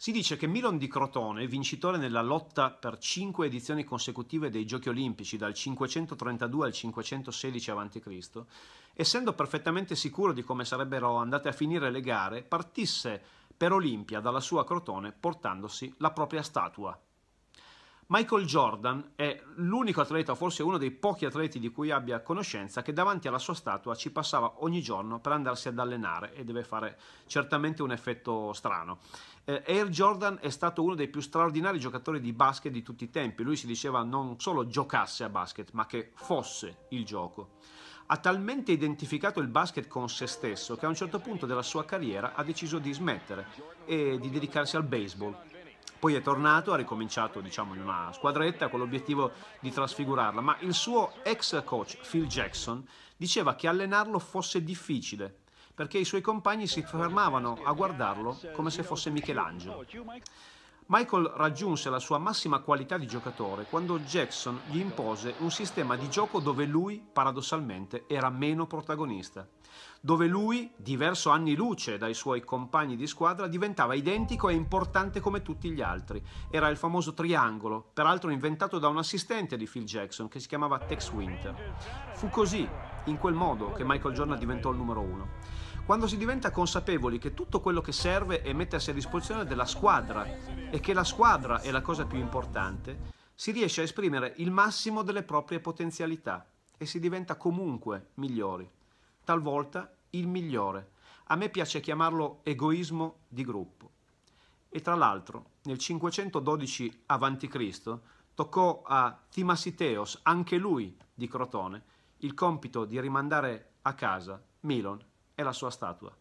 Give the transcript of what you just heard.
Si dice che Milon di Crotone, vincitore nella lotta per cinque edizioni consecutive dei Giochi Olimpici dal 532 al 516 a.C., essendo perfettamente sicuro di come sarebbero andate a finire le gare, partisse per Olimpia dalla sua Crotone portandosi la propria statua Michael Jordan è l'unico atleta, forse uno dei pochi atleti di cui abbia conoscenza, che davanti alla sua statua ci passava ogni giorno per andarsi ad allenare e deve fare certamente un effetto strano. Eh, Air Jordan è stato uno dei più straordinari giocatori di basket di tutti i tempi, lui si diceva non solo giocasse a basket, ma che fosse il gioco. Ha talmente identificato il basket con se stesso che a un certo punto della sua carriera ha deciso di smettere e di dedicarsi al baseball poi è tornato, ha ricominciato diciamo, in una squadretta con l'obiettivo di trasfigurarla, ma il suo ex coach Phil Jackson diceva che allenarlo fosse difficile perché i suoi compagni si fermavano a guardarlo come se fosse Michelangelo. Michael raggiunse la sua massima qualità di giocatore quando Jackson gli impose un sistema di gioco dove lui, paradossalmente, era meno protagonista, dove lui, diverso anni luce dai suoi compagni di squadra, diventava identico e importante come tutti gli altri. Era il famoso triangolo, peraltro inventato da un assistente di Phil Jackson che si chiamava Tex Winter. Fu così, in quel modo, che Michael Jordan diventò il numero uno quando si diventa consapevoli che tutto quello che serve è mettersi a disposizione della squadra e che la squadra è la cosa più importante, si riesce a esprimere il massimo delle proprie potenzialità e si diventa comunque migliori, talvolta il migliore. A me piace chiamarlo egoismo di gruppo. E tra l'altro, nel 512 a.C. toccò a Timasiteos, anche lui di Crotone, il compito di rimandare a casa Milon è la sua statua.